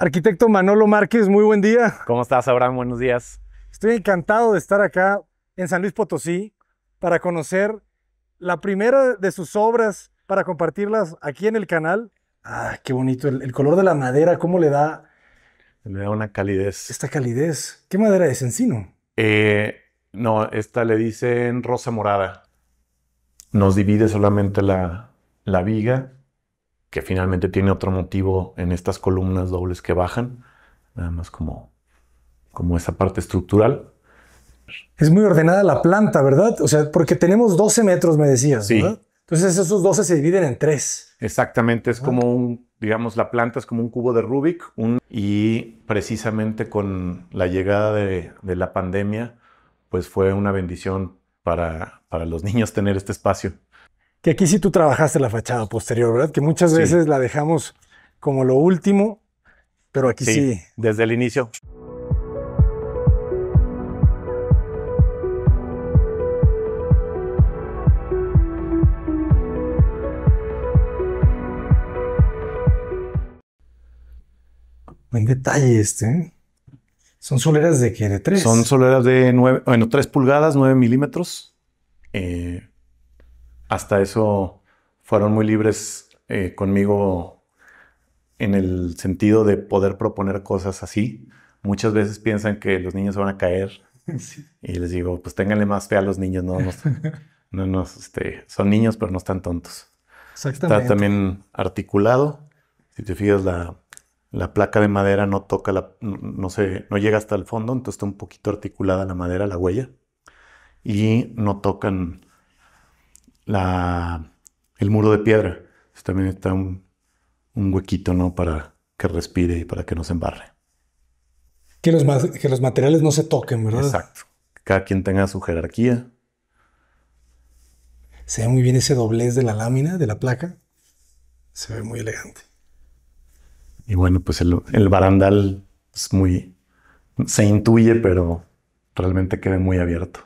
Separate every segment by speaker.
Speaker 1: Arquitecto Manolo Márquez, muy buen día. ¿Cómo estás, Abraham? Buenos días. Estoy encantado de estar acá en San Luis Potosí para conocer la primera de sus obras, para compartirlas aquí en el canal. Ah, qué bonito. El, color de la madera,
Speaker 2: ¿cómo le da? Le da una calidez. Esta calidez. ¿Qué
Speaker 1: madera es? ¿Encino?
Speaker 2: Eh, no, esta le dicen rosa morada. Nos divide solamente la, la viga que finalmente tiene otro motivo en estas columnas dobles que bajan, nada más como, como esa parte estructural.
Speaker 1: Es muy ordenada la planta, ¿verdad? O sea, porque tenemos 12 metros, me decías, sí. ¿verdad? Entonces esos 12 se dividen en
Speaker 2: tres. Exactamente, es ah. como un, digamos, la planta es como un cubo de Rubik un, y precisamente con la llegada de, la pandemia, pues fue una bendición para, para los niños tener este espacio. Y
Speaker 1: aquí sí tú trabajaste la fachada posterior, ¿verdad? Que muchas veces la dejamos como lo último,
Speaker 2: pero aquí sí. Desde el inicio.
Speaker 1: Buen detalle este. ¿eh? Son soleras de qué? De tres. Son
Speaker 2: soleras de 9, bueno, 3 pulgadas, 9 milímetros. Eh, hasta eso fueron muy libres eh, conmigo en el sentido de poder proponer cosas así. Muchas veces piensan que los niños van a caer y les digo, pues ténganle más fe a los niños, no, no, no, no este, son niños pero no están tontos. Está también articulado. Si te fijas, la, placa de madera no toca la, no llega hasta el fondo, entonces está un poquito articulada la madera, la huella, y no tocan la, el muro de piedra. También está un, huequito, ¿no? Para que respire y para que no se embarre.
Speaker 1: Que los, que los materiales no se toquen, ¿verdad? Exacto.
Speaker 2: Cada quien tenga su jerarquía.
Speaker 1: Se ve muy bien ese doblez de la lámina, de la placa. Se ve muy elegante.
Speaker 2: Y bueno, pues el, el barandal es muy. se intuye, pero realmente queda muy abierto.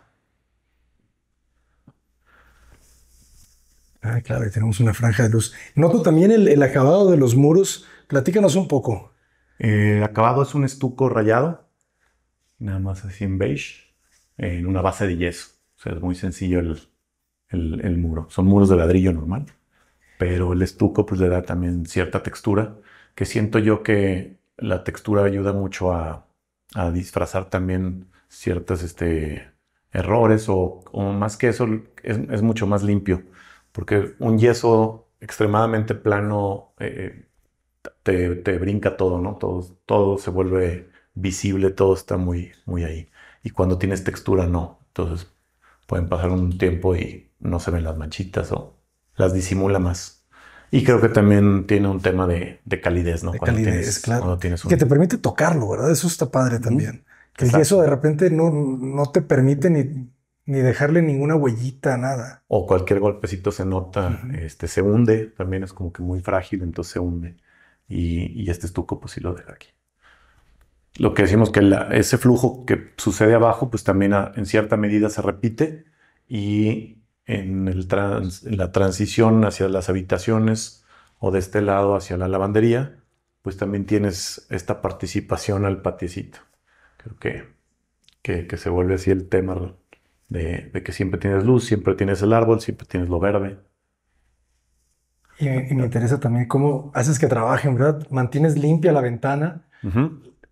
Speaker 1: Ah, claro, tenemos una franja de luz. Noto también el, acabado de los muros. Platícanos un poco.
Speaker 2: el eh, acabado es un estuco rayado, nada más así en beige, en una base de yeso. O sea, es muy sencillo el, muro. Son muros de ladrillo normal, pero el estuco pues le da también cierta textura, que siento yo que la textura ayuda mucho a, a disfrazar también ciertos este, errores o, más que eso, es mucho más limpio porque un yeso extremadamente plano eh, eh, te, brinca todo, ¿no? Todo, todo se vuelve visible, todo está muy, muy ahí. Y cuando tienes textura, no. Entonces pueden pasar un tiempo y no se ven las manchitas o las disimula más. Y creo que también tiene un tema de, de calidez, ¿no? calidez, claro. Que te
Speaker 1: permite tocarlo, ¿verdad? Eso está padre también. que el yeso de repente no, no te permite ni ni dejarle ninguna huellita, nada.
Speaker 2: O cualquier golpecito se nota, este, se hunde, también es como que muy frágil, entonces se hunde. Y, este este estuco pues si lo deja aquí. Lo que decimos que ese flujo que sucede abajo pues también en cierta medida se repite y en, el la transición hacia las habitaciones o de este lado hacia la lavandería, pues también tienes esta participación al paticito Creo que, que, que se vuelve así el tema de, que siempre tienes luz, siempre tienes el árbol, siempre tienes lo verde.
Speaker 1: Y, me interesa también cómo haces que trabajen, ¿verdad? Mantienes limpia la ventana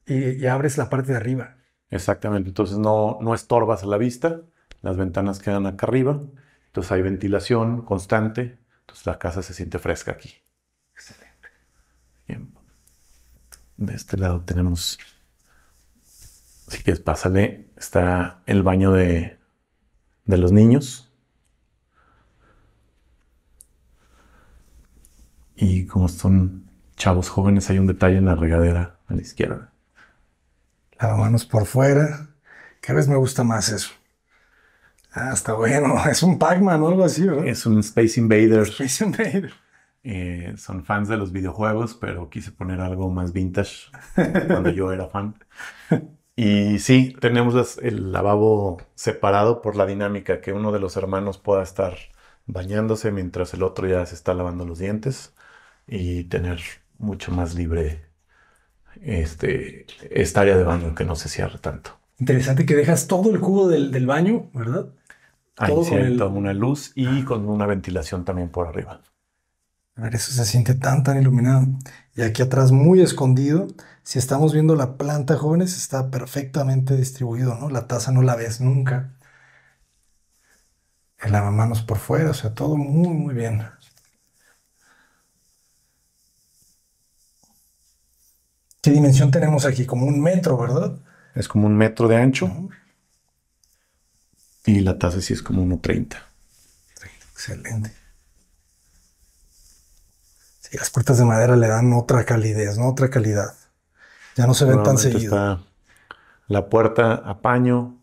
Speaker 1: y, abres la parte de arriba.
Speaker 2: Exactamente, entonces no, no estorbas a la vista, las ventanas quedan acá arriba, entonces hay ventilación constante, entonces la casa se siente fresca aquí. Excelente. Bien. De este lado tenemos, si quieres, pásale, está el baño de, de los niños. Y como son chavos jóvenes, hay un detalle en la regadera a la izquierda.
Speaker 1: La manos por fuera. ¿Qué vez me gusta más
Speaker 2: eso. Ah, está bueno. Es un Pac-Man o algo así, Es un Space Invader. Space Invader. Eh, son fans de los videojuegos, pero quise poner algo más vintage cuando yo era fan. Y sí, tenemos el lavabo separado por la dinámica, que uno de los hermanos pueda estar bañándose mientras el otro ya se está lavando los dientes y tener mucho más libre este, esta área de baño que no se cierra tanto.
Speaker 1: Interesante que dejas todo el cubo
Speaker 2: del, baño, ¿verdad? Ahí todo con una luz y con una ventilación también por arriba.
Speaker 1: A ver, eso se siente tan, tan iluminado. Y aquí atrás muy escondido si estamos viendo la planta, jóvenes, está perfectamente distribuido, ¿no? La taza no la ves nunca. El lavamanos por fuera, o sea, todo muy, muy bien. ¿Qué dimensión tenemos aquí? Como un metro, ¿verdad?
Speaker 2: Es como un metro de ancho. Y la taza sí es como 1.30.
Speaker 1: Excelente. Sí, las puertas de madera le dan otra calidez, ¿no? Otra calidad. Ya no se ven tan seguido.
Speaker 2: Está la puerta a paño,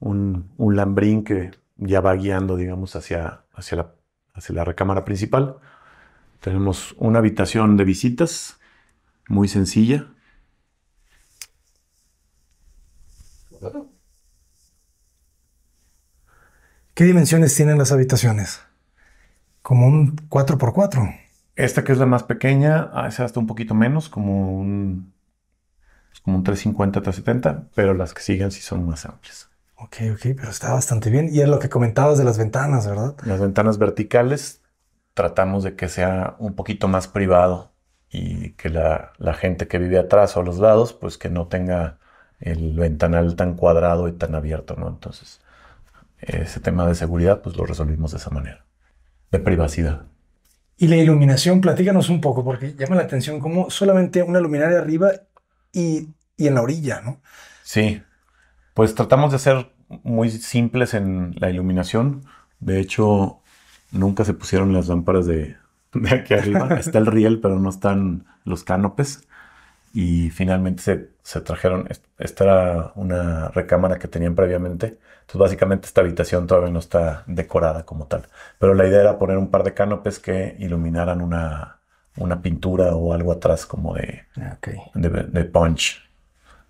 Speaker 2: un, lambrín que ya va guiando, digamos, hacia, hacia, la, hacia la recámara principal. Tenemos una habitación de visitas, muy sencilla.
Speaker 1: ¿Qué dimensiones tienen las habitaciones? Como un 4x4.
Speaker 2: Esta que es la más pequeña, ah, esa hasta un poquito menos, como un como un 350, 370, pero las que siguen sí son más amplias.
Speaker 1: Ok, ok, pero está bastante bien. Y es lo que comentabas de las ventanas, ¿verdad?
Speaker 2: Las ventanas verticales tratamos de que sea un poquito más privado y que la, gente que vive atrás o a los lados, pues que no tenga el ventanal tan cuadrado y tan abierto, ¿no? Entonces, ese tema de seguridad, pues lo resolvimos de esa manera, de privacidad.
Speaker 1: Y la iluminación, platícanos un poco, porque llama la atención cómo solamente una luminaria arriba y y en la orilla, ¿no?
Speaker 2: Sí, pues tratamos de ser muy simples en la iluminación. De hecho, nunca se pusieron las lámparas de, aquí arriba. Está el riel, pero no están los canopes. Y finalmente se, trajeron, esta era una recámara que tenían previamente. Entonces básicamente esta habitación todavía no está decorada como tal. Pero la idea era poner un par de canopes que iluminaran una, una pintura o algo atrás como de, ah, de punch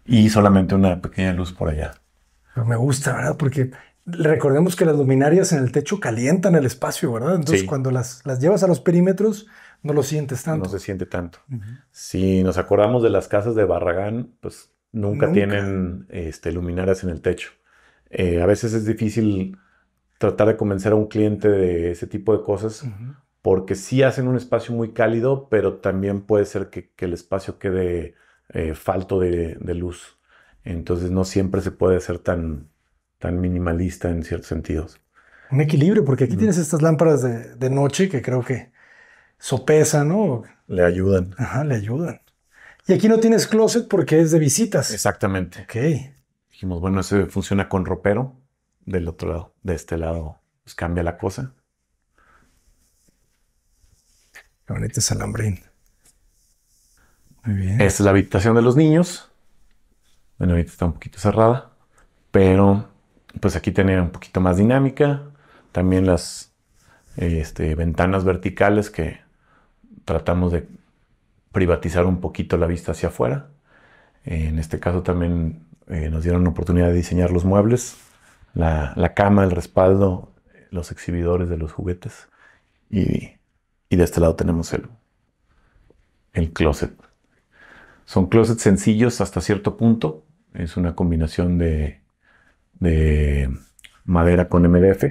Speaker 2: y solamente una pequeña luz por allá.
Speaker 1: me gusta, ¿verdad? Porque recordemos que las luminarias en el techo calientan el espacio, ¿verdad? Entonces cuando las,
Speaker 2: llevas a los perímetros no lo sientes tanto. No se siente tanto. Si nos acordamos de las casas de Barragán, pues nunca, tienen este, luminarias en el techo. Eh, a veces es difícil tratar de convencer a un cliente de ese tipo de cosas, porque sí hacen un espacio muy cálido, pero también puede ser que, que el espacio quede eh, falto de, luz. Entonces no siempre se puede ser tan, tan minimalista en ciertos sentidos.
Speaker 1: Un equilibrio, porque aquí mm. tienes estas lámparas de, noche que creo que sopesan, ¿no?
Speaker 2: Le ayudan. Ajá, le ayudan. Y aquí no tienes closet porque es de visitas. Exactamente. Ok. Dijimos, bueno, eso funciona con ropero del otro lado. De este lado, pues cambia la cosa.
Speaker 1: Qué bonito es alambrín.
Speaker 2: Esta es la habitación de los niños. Bueno, ahorita está un poquito cerrada, pero pues aquí tenía un poquito más dinámica. También las este, ventanas verticales que tratamos de privatizar un poquito la vista hacia afuera. En este caso también eh, nos dieron la oportunidad de diseñar los muebles, la, cama, el respaldo, los exhibidores de los juguetes. Y, de este lado tenemos el, el closet. Son closets sencillos hasta cierto punto. Es una combinación de, madera con MDF.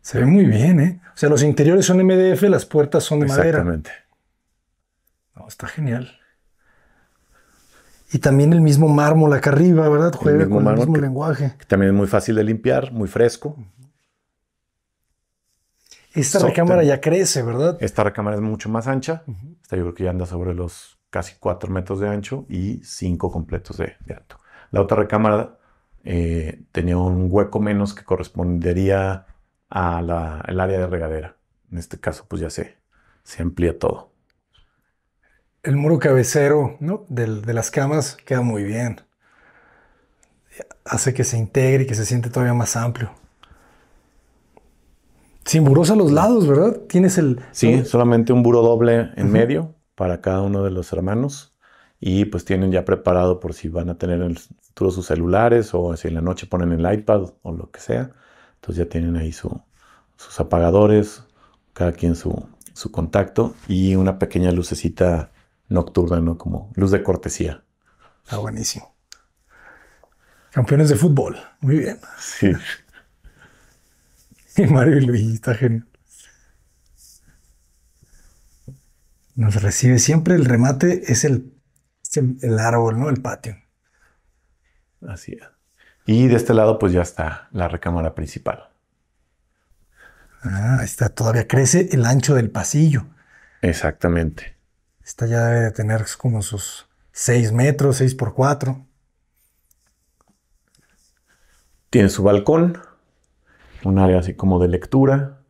Speaker 1: Se ve muy bien, ¿eh? O sea, los interiores son MDF, las puertas son de madera. Exactamente. está genial. Y también el mismo mármol acá arriba, ¿verdad? Juega con el mismo
Speaker 2: lenguaje. también es muy fácil de limpiar, muy fresco. Esta recámara ya crece, ¿verdad? Esta recámara es mucho más ancha. Esta yo creo que ya anda sobre los casi 4 metros de ancho y 5 completos de, alto. La otra recámara eh, tenía un hueco menos que correspondería al área de regadera. En este caso, pues ya se, se amplía todo.
Speaker 1: El muro cabecero ¿no? de las camas queda muy bien. Hace que se integre y que se siente todavía más amplio.
Speaker 2: Sin burros a los lados, ¿verdad? Tienes el... Sí, solamente un buro doble en medio para cada uno de los hermanos y pues tienen ya preparado por si van a tener en el futuro sus celulares o si en la noche ponen el iPad o lo que sea. Entonces ya tienen ahí sus apagadores, cada quien su, su contacto y una pequeña lucecita nocturna, ¿no? Como luz de cortesía.
Speaker 1: Está ah, buenísimo. Campeones de fútbol. Muy bien. Sí. Mario y está genial. Nos recibe siempre el remate, es el, el, árbol, ¿no? El patio. Así es.
Speaker 2: Y de este lado, pues ya está la recámara principal.
Speaker 1: Ah, está, todavía crece el ancho del pasillo.
Speaker 2: Exactamente.
Speaker 1: Esta ya debe de tener como sus 6 metros, 6 por 4.
Speaker 2: Tiene su balcón un área así como de lectura.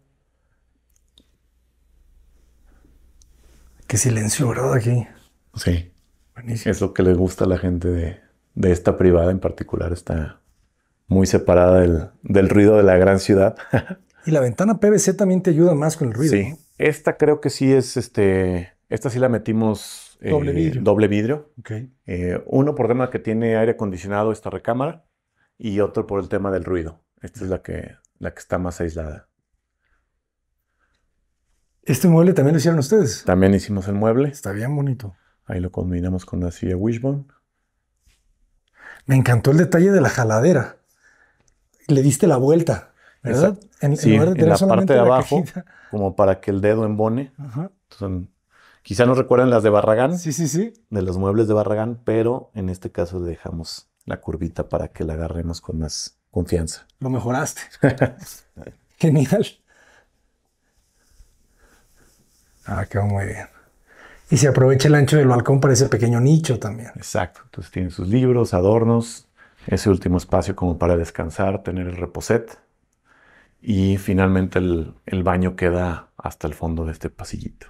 Speaker 1: Qué silencio, ¿verdad? Aquí.
Speaker 2: Sí. Buenísimo. Es lo que le gusta a la gente de, esta privada en particular. Está muy separada del, ruido de la gran ciudad.
Speaker 1: y la ventana PVC también te ayuda más con el ruido. Sí.
Speaker 2: Esta creo que sí es este. Esta sí la metimos eh, doble vidrio. Doble vidrio. Okay. Eh, uno por tema que tiene aire acondicionado esta recámara y otro por el tema del ruido. Esta es la que la que está más aislada. Este mueble también lo hicieron ustedes. También hicimos el mueble. Está bien bonito. Ahí lo combinamos con la silla Wishbone. Me encantó el detalle de la
Speaker 1: jaladera. Le diste la vuelta, ¿verdad? En, sí, la parte de abajo,
Speaker 2: como para que el dedo embone. quizá nos recuerden las de Barragán. Sí, sí, sí. De los muebles de Barragán, pero en este caso le dejamos la curvita para que la agarremos con más confianza.
Speaker 1: Lo mejoraste. Genial. Ah, quedó muy bien. Y se aprovecha el ancho del balcón para ese pequeño nicho también.
Speaker 2: Exacto. Entonces tiene sus libros, adornos, ese último espacio como para descansar, tener el reposet. Y finalmente el, el baño queda hasta el fondo de este pasillito.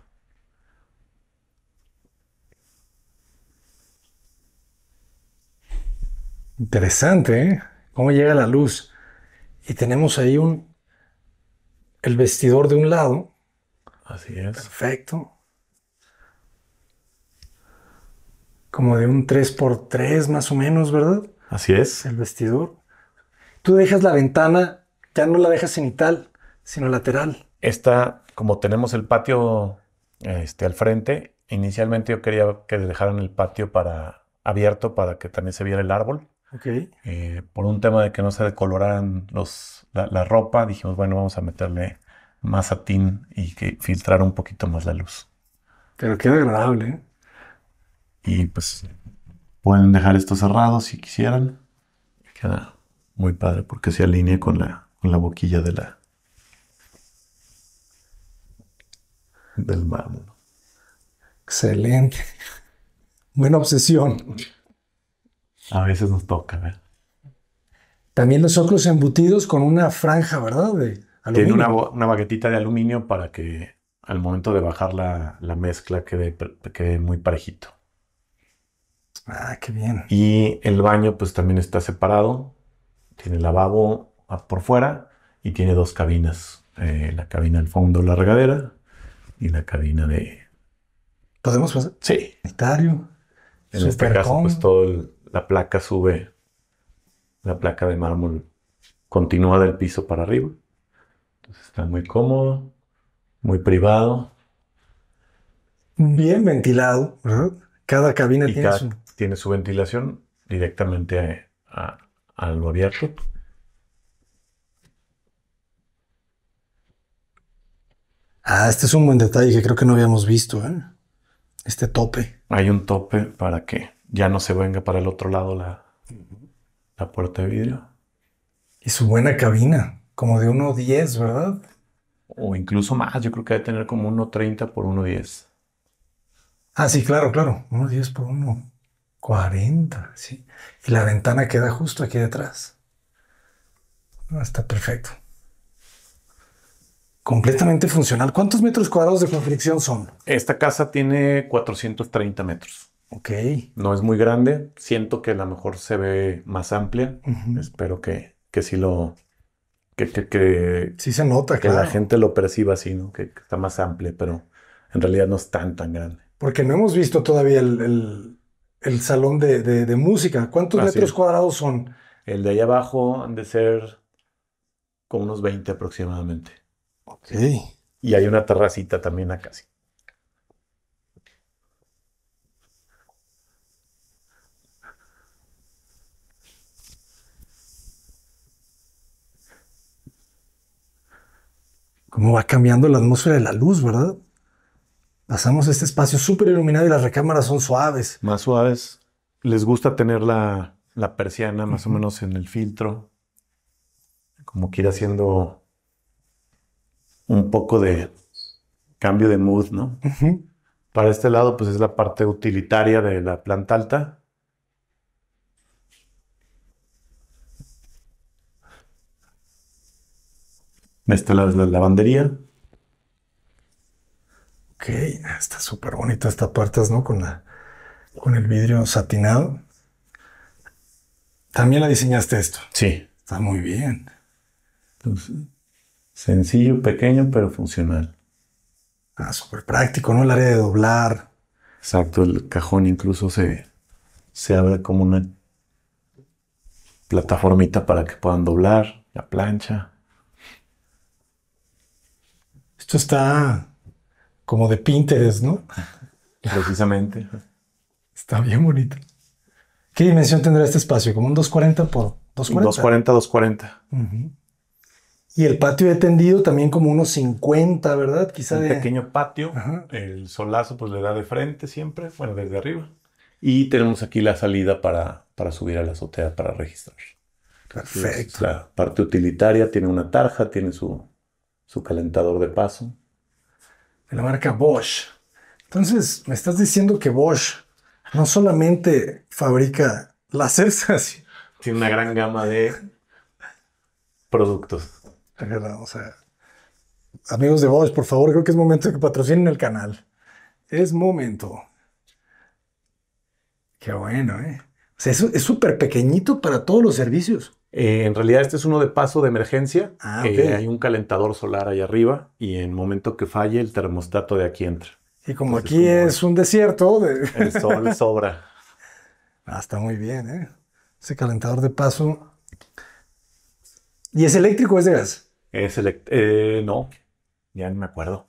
Speaker 1: Interesante, ¿eh? cómo llega la luz. Y tenemos ahí un, el vestidor de un lado. Así es. Perfecto. Como de un 3x3 más o menos, ¿verdad? Así es. El vestidor.
Speaker 2: Tú dejas la ventana, ya no la dejas cenital, sino lateral. Esta, como tenemos el patio este, al frente, inicialmente yo quería que dejaran el patio para, abierto para que también se viera el árbol. Eh, por un tema de que no se decoloraran los, la, ropa, dijimos, bueno, vamos a meterle más satín y que filtrar un poquito más la luz.
Speaker 1: Pero queda agradable. ¿eh?
Speaker 2: Y pues pueden dejar esto cerrado si quisieran. Queda muy padre porque se alinea con la, con la boquilla de la
Speaker 1: del mármol. Excelente. Buena obsesión.
Speaker 2: A veces nos toca, ¿verdad?
Speaker 1: También los otros embutidos con una franja, ¿verdad?
Speaker 2: Tiene una, una, baguetita de aluminio para que al momento de bajar la, mezcla quede, quede muy parejito.
Speaker 1: Ah, qué bien.
Speaker 2: Y el baño, pues también está separado. Tiene lavabo por fuera y tiene dos cabinas. Eh, la cabina al fondo, la regadera, y la cabina de. ¿Podemos pasar? Sí.
Speaker 1: Sanitario.
Speaker 2: En este caso, pues todo el, la placa sube, la placa de mármol continúa del piso para arriba. Entonces está muy cómodo, muy privado.
Speaker 1: Bien ventilado, Cada cabina tiene, su...
Speaker 2: tiene su ventilación directamente a, a,
Speaker 1: Ah, este es un buen detalle que creo que no habíamos visto, ¿eh? Este tope.
Speaker 2: Hay un tope para que ya no se venga para el otro lado la, la puerta de vidrio.
Speaker 1: Y su buena cabina, como de
Speaker 2: 1.10, ¿verdad? O incluso más, yo creo que debe tener como 1.30 por 1.10.
Speaker 1: Ah, sí, claro, claro, 1.10 por 1.40, sí. Y la ventana queda justo aquí detrás. Ah, está perfecto. Completamente funcional. ¿Cuántos metros cuadrados de fricción son?
Speaker 2: Esta casa tiene 430 metros. Ok. No es muy grande. Siento que a lo mejor se ve más amplia. Espero que, que sí lo. Que, que, que sí se nota, que la gente lo perciba así, ¿no? Que, está más amplia, pero en realidad no es tan, tan grande.
Speaker 1: Porque no hemos visto todavía el, salón de, música. ¿Cuántos metros
Speaker 2: cuadrados son? El de allá abajo han de ser como unos 20 aproximadamente. Ok. Y hay una terracita también acá, sí.
Speaker 1: cómo va cambiando la atmósfera de la luz, ¿verdad? Pasamos este espacio súper iluminado y las recámaras son
Speaker 2: suaves. Más suaves. Les gusta tener la, persiana más o menos en el filtro. Como que ir haciendo un poco de cambio de mood, ¿no? Para este lado, pues es la parte utilitaria de la planta alta Esta es la, lavandería.
Speaker 1: Ok, está súper bonita esta puertas, ¿no? Con, la, con el vidrio satinado. También la diseñaste esto.
Speaker 2: Sí. Está muy bien. Pues, sencillo, pequeño, pero funcional. Ah, súper práctico, ¿no? El área de doblar. Exacto, el cajón incluso se, se abre como una plataformita para que puedan doblar la plancha.
Speaker 1: Esto está como de Pinterest, ¿no?
Speaker 2: Precisamente. Está bien bonito.
Speaker 1: ¿Qué dimensión tendrá este espacio? Como un 240 por
Speaker 2: 240. 240,
Speaker 1: 240. Y el patio he tendido también como unos 50,
Speaker 2: ¿verdad? Quizá un de... pequeño patio. El solazo pues le da de frente siempre, bueno, desde arriba. Y tenemos aquí la salida para, para subir a la azotea para registrar. Perfecto. la parte utilitaria tiene una tarja, tiene su, su calentador de paso.
Speaker 1: De la marca Bosch. Entonces, me estás diciendo que Bosch no solamente fabrica las cestas.
Speaker 2: Tiene una gran gama de productos.
Speaker 1: O sea, amigos de Bosch, por favor, creo que es momento de que patrocinen el canal. Es momento. Qué bueno, ¿eh? O sea, es súper pequeñito para todos los servicios.
Speaker 2: Eh, en realidad este es uno de paso de emergencia. Ah, eh, hay un calentador solar ahí arriba y en momento que falle el termostato de aquí entra.
Speaker 1: Y como aquí es, un desierto, el sol sobra. Ah, está muy bien, ¿eh? Ese calentador de paso. ¿Y es eléctrico o es de gas?
Speaker 2: Es eléctrico. Eh, no, ya no me acuerdo.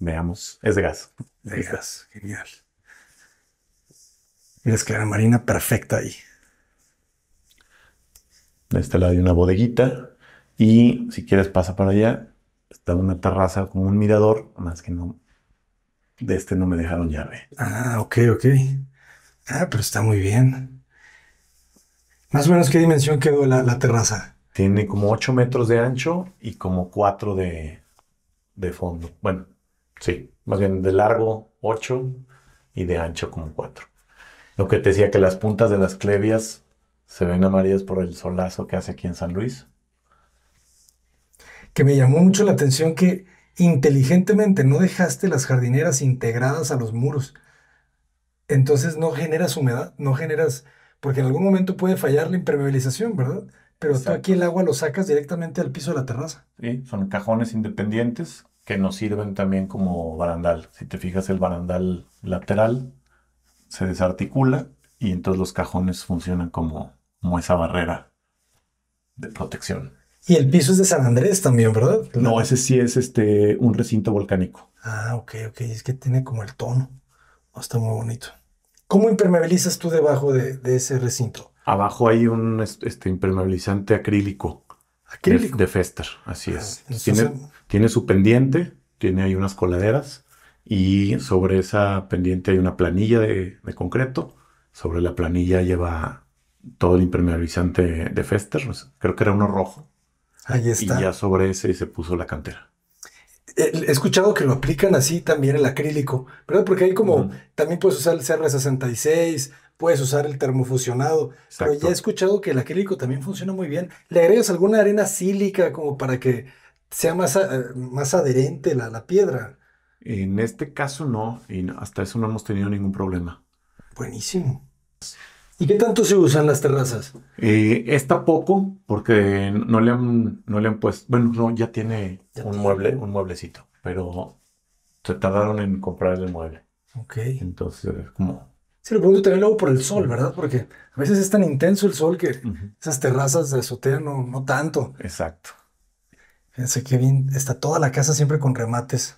Speaker 2: Veamos, es de gas. De gas, genial. Mira, es que la marina perfecta ahí. De este lado hay una bodeguita y si quieres pasa para allá. Está una terraza como un mirador, más que no. De este no me dejaron llave.
Speaker 1: Ah, ok, ok. Ah, pero está muy bien. Más o menos qué dimensión quedó la, la terraza.
Speaker 2: Tiene como 8 metros de ancho y como 4 de, de fondo. Bueno, sí, más bien de largo 8 y de ancho como 4. Lo que te decía que las puntas de las clevias se ven amarillas por el solazo que hace aquí en San Luis.
Speaker 1: Que me llamó mucho la atención que inteligentemente no dejaste las jardineras integradas a los muros. Entonces no generas humedad, no generas, porque en algún momento puede fallar la impermeabilización, ¿verdad? Pero tú aquí el agua lo sacas directamente al piso de la terraza.
Speaker 2: Sí, son cajones independientes que nos sirven también como barandal. Si te fijas, el barandal lateral se desarticula y entonces los cajones funcionan como como esa barrera de protección.
Speaker 1: Y el piso es de San Andrés también, ¿verdad? No, ese
Speaker 2: sí es este un recinto volcánico.
Speaker 1: Ah, ok, ok. Es que tiene como el tono. está muy bonito. ¿Cómo impermeabilizas tú debajo de, ese recinto?
Speaker 2: Abajo hay un este, impermeabilizante acrílico. ¿Acrílico? De, Fester, así es. Tiene, tiene su pendiente, tiene ahí unas coladeras y sobre esa pendiente hay una planilla de, de concreto. Sobre la planilla lleva todo el impermeabilizante de Fester, creo que era uno rojo. Ahí está. Y ya sobre ese se puso la cantera.
Speaker 1: Eh, he escuchado que lo aplican así también el acrílico, ¿verdad? Porque hay como, también puedes usar el CR66, puedes usar el termofusionado, pero ya he escuchado que el acrílico también funciona muy bien. ¿Le agregas alguna arena sílica como para que sea más, eh, más adherente la, la piedra?
Speaker 2: En este caso no, y hasta eso no hemos tenido ningún problema. Buenísimo.
Speaker 1: ¿Y qué tanto se usan las terrazas?
Speaker 2: Eh, está poco, porque no le han, no le han puesto. Bueno, no, ya tiene un mueble, un mueblecito, pero se tardaron en comprar el mueble. Ok. Entonces, como.
Speaker 1: Sí, lo pregunto también luego por el sol, ¿verdad? Porque a veces es tan intenso el sol que esas terrazas de azotea no, tanto. Exacto. Fíjense qué bien, está toda la casa siempre con remates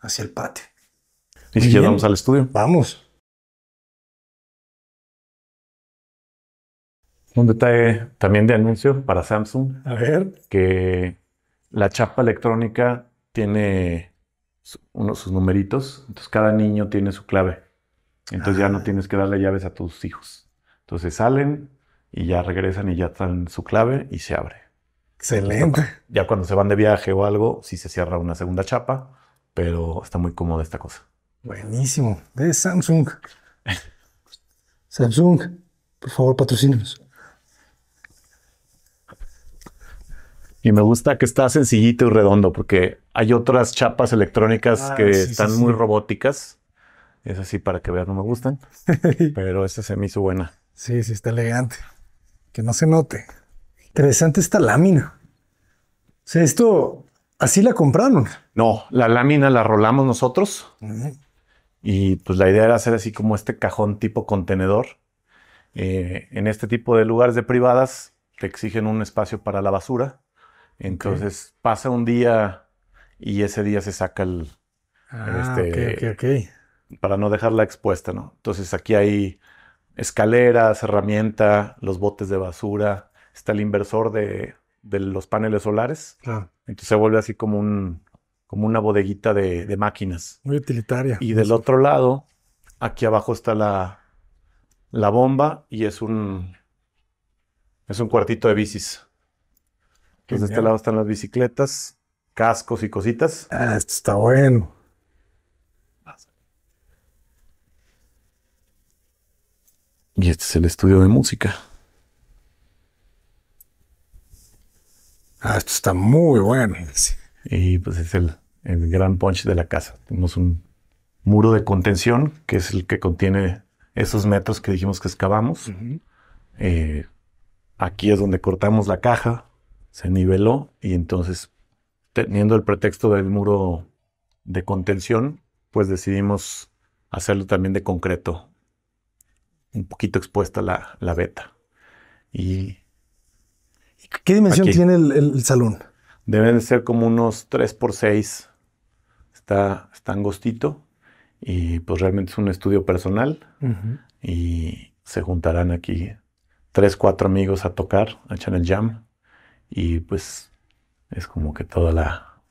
Speaker 1: hacia el patio.
Speaker 2: ¿Y si llegamos al estudio? Vamos. Un detalle también de anuncio para Samsung. A ver. Que la chapa electrónica tiene uno, sus numeritos. Entonces cada niño tiene su clave. Entonces ya no ah. tienes que darle llaves a tus hijos. Entonces salen y ya regresan y ya están su clave y se abre. Excelente. Ya cuando se van de viaje o algo, sí se cierra una segunda chapa, pero está muy cómoda esta cosa.
Speaker 1: Buenísimo. De Samsung. Samsung, por favor, patrocínanos.
Speaker 2: Y me gusta que está sencillito y redondo, porque hay otras chapas electrónicas ah, que están muy robóticas. Es así para que vean, no me gustan. pero esta se me hizo buena.
Speaker 1: Sí, sí, está elegante. Que no se note. Interesante esta lámina. O sea, esto así la compraron.
Speaker 2: No, la lámina la rolamos nosotros. Y pues la idea era hacer así como este cajón tipo contenedor. Eh, en este tipo de lugares de privadas te exigen un espacio para la basura. Entonces pasa un día y ese día se saca el... Ah, este, para no dejarla expuesta, ¿no? Entonces aquí hay escaleras, herramienta, los botes de basura, está el inversor de, los paneles solares. Entonces se vuelve así como, como una bodeguita de, máquinas. Muy utilitaria. Y del otro lado, aquí abajo está la, la bomba y es un, es un cuartito de bicis. Entonces, pues de este lado están las bicicletas, cascos y cositas.
Speaker 1: Ah, esto está bueno.
Speaker 2: Y este es el estudio de música. Ah, esto está muy bueno. Y pues es el, gran punch de la casa. Tenemos un muro de contención, que es el que contiene esos metros que dijimos que excavamos. Eh, aquí es donde cortamos la caja se niveló y entonces, teniendo el pretexto del muro de contención, pues decidimos hacerlo también de concreto, un poquito expuesta la, la beta. Y,
Speaker 1: ¿Qué dimensión tiene el, salón?
Speaker 2: Deben ser como unos 3 por 6 Está, está angostito y pues realmente es un estudio personal y se juntarán aquí tres, cuatro amigos a tocar, a echar el jam y pues es como que toda la,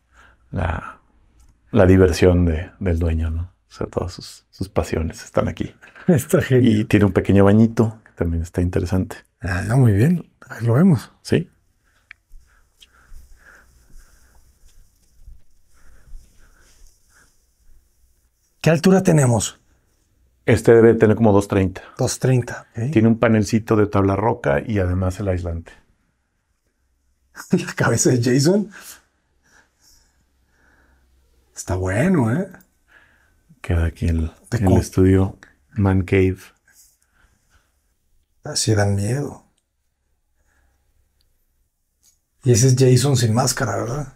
Speaker 2: la, diversión del dueño, ¿no? O sea, todas sus, pasiones están aquí. Está genial. Y tiene un pequeño bañito, que también está interesante.
Speaker 1: Ah, no, muy bien. Ahí lo vemos. Sí. ¿Qué altura tenemos?
Speaker 2: Este debe tener como 230. 230. Tiene un panelcito de tabla roca y además el aislante.
Speaker 1: la cabeza de Jason. Está bueno, ¿eh?
Speaker 2: Queda aquí el, el estudio Man Cave.
Speaker 1: Así ah, dan miedo. Y ese es Jason sin máscara, ¿verdad?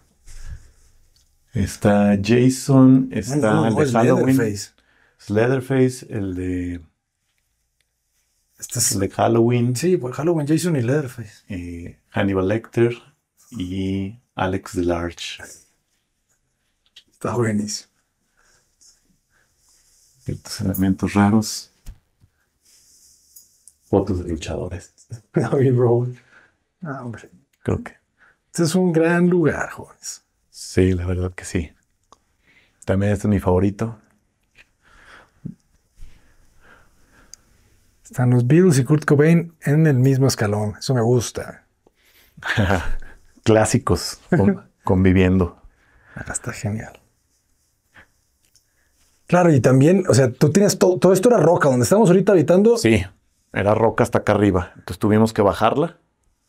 Speaker 2: Está Jason, está el de Halloween. Leatherface. Leatherface, el de. Este es... El de Halloween. Sí, pues Halloween, Jason y Leatherface. Eh, Hannibal Lecter y Alex DeLarge. Está buenísimo. Ciertos elementos raros. Fotos de luchadores.
Speaker 1: David Ah, hombre. Creo que. Este es un gran lugar, jóvenes.
Speaker 2: Sí, la verdad que sí. También este es mi favorito.
Speaker 1: Están los Beatles y Kurt Cobain en el mismo escalón. Eso me gusta.
Speaker 2: Clásicos conviviendo.
Speaker 1: Ah, está genial. Claro, y también, o sea, tú tienes todo, esto era roca, donde
Speaker 2: estamos ahorita habitando. Sí, era roca hasta acá arriba. Entonces tuvimos que bajarla,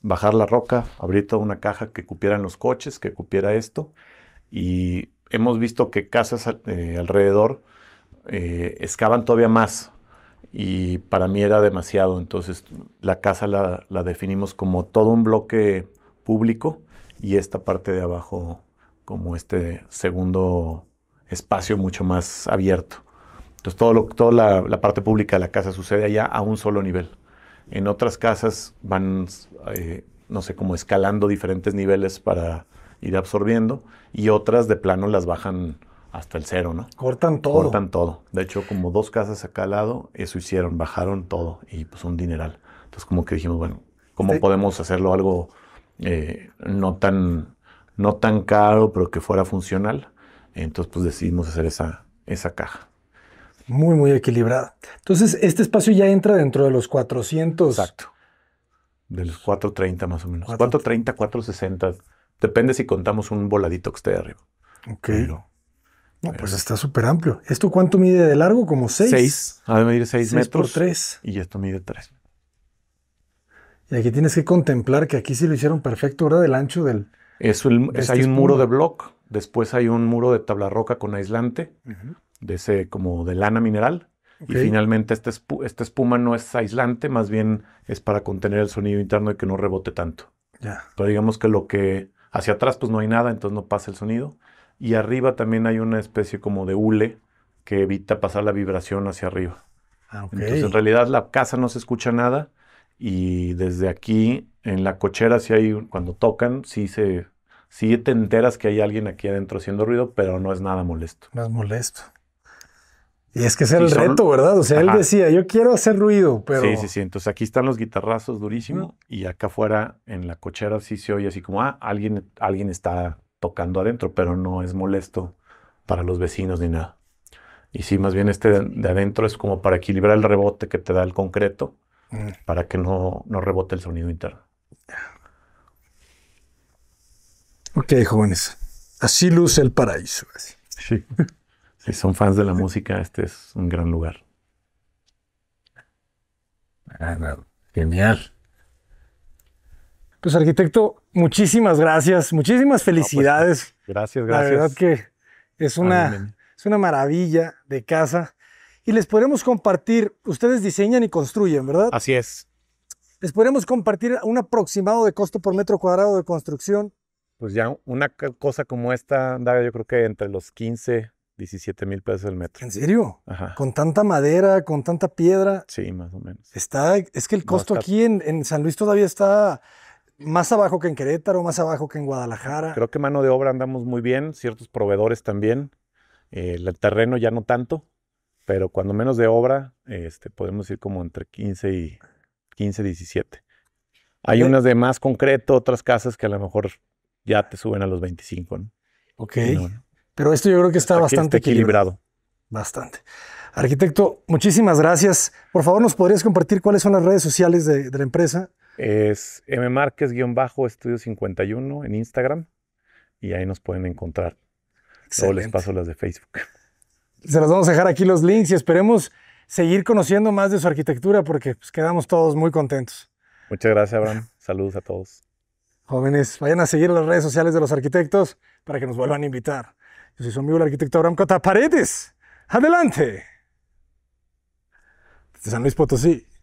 Speaker 2: bajar la roca, abrir toda una caja que cupieran los coches, que cupiera esto. Y hemos visto que casas eh, alrededor eh, excavan todavía más y para mí era demasiado. Entonces la casa la, definimos como todo un bloque público y esta parte de abajo como este segundo espacio mucho más abierto. Entonces todo toda la, parte pública de la casa sucede allá a un solo nivel. En otras casas van, eh, no sé, como escalando diferentes niveles para ir absorbiendo y otras de plano las bajan hasta el cero, ¿no?
Speaker 1: Cortan todo. Cortan
Speaker 2: todo. De hecho, como dos casas acá al lado, eso hicieron, bajaron todo y pues un dineral. Entonces como que dijimos, bueno, ¿cómo podemos hacerlo algo eh, no, tan, no tan caro, pero que fuera funcional? Entonces pues decidimos hacer esa, esa caja.
Speaker 1: Muy, muy equilibrada. Entonces, este espacio ya entra dentro de los 400. Exacto.
Speaker 2: De los 430 más o menos. 430, 460. Depende si contamos un voladito que esté arriba. Ok.
Speaker 1: No, pues está súper amplio. ¿Esto cuánto mide de largo? Como 6. 6.
Speaker 2: Ha de medir 6 metros. por 3. Y esto mide 3.
Speaker 1: Y aquí tienes que contemplar que aquí sí lo hicieron perfecto, ¿verdad? Del ancho del.
Speaker 2: es, hay un muro de block. Después hay un muro de tabla roca con aislante, de ese como de lana mineral. Y finalmente esta, espuma no es aislante, más bien es para contener el sonido interno y que no rebote tanto. Ya. Pero digamos que lo que hacia atrás pues no hay nada, entonces no pasa el sonido y arriba también hay una especie como de hule que evita pasar la vibración hacia arriba.
Speaker 1: Ah, Entonces, en
Speaker 2: realidad la casa no se escucha nada y desde aquí en la cochera si hay cuando tocan sí se te enteras que hay alguien aquí adentro haciendo ruido, pero no es nada molesto.
Speaker 1: No es molesto.
Speaker 2: Y es que es el reto, ¿verdad? O sea, él decía,
Speaker 1: yo quiero hacer ruido, pero... Sí, sí,
Speaker 2: sí. Entonces aquí están los guitarrazos durísimo y acá afuera en la cochera sí se oye así como, ah, alguien, alguien está tocando adentro, pero no es molesto para los vecinos ni nada. Y sí, más bien este de adentro es como para equilibrar el rebote que te da el concreto, mm. para que no, no rebote el sonido interno.
Speaker 1: Ok, jóvenes. Así luce el paraíso.
Speaker 2: Sí. Si son fans de la música, este es un gran lugar.
Speaker 1: Ah, Genial. Pues arquitecto, muchísimas gracias, muchísimas pues, felicidades.
Speaker 2: gracias, gracias. La verdad
Speaker 1: que es una, es una maravilla de casa. Y les podremos compartir, ustedes diseñan y construyen, ¿verdad? Así es. Les podremos compartir un aproximado de costo por metro cuadrado de construcción.
Speaker 2: Pues ya una cosa como esta andaba yo creo que entre los 15, 17 mil pesos el metro. ¿En serio? Ajá.
Speaker 1: Con tanta madera, con tanta piedra.
Speaker 2: Sí, más o menos.
Speaker 1: Está, es que el costo aquí en, en San Luis todavía está más abajo que en Querétaro, más abajo que en Guadalajara.
Speaker 2: Creo que mano de obra andamos muy bien, ciertos proveedores también. Eh, el terreno ya no tanto, pero cuando menos de obra, este, podemos ir como entre 15 y 15, 17. Hay unas de más concreto, otras casas que a lo mejor ya te suben a los 25. ¿no? Ok.
Speaker 1: pero esto yo creo que está bastante equilibrado. Bastante. Arquitecto, muchísimas gracias. Por favor, ¿nos podrías compartir cuáles son las redes sociales de la empresa?
Speaker 2: Es bajo estudio 51 en Instagram y ahí nos pueden encontrar. Excelente. les paso las de Facebook.
Speaker 1: Se las vamos a dejar aquí los links y esperemos seguir conociendo más de su arquitectura porque pues, quedamos todos muy contentos.
Speaker 2: Muchas gracias, Abraham. Saludos a todos.
Speaker 1: Jóvenes, vayan a seguir las redes sociales de los arquitectos para que nos vuelvan a invitar. Yo soy su amigo el arquitecto Abraham Cotaparedes Paredes. ¡Adelante! San Luis Potosí.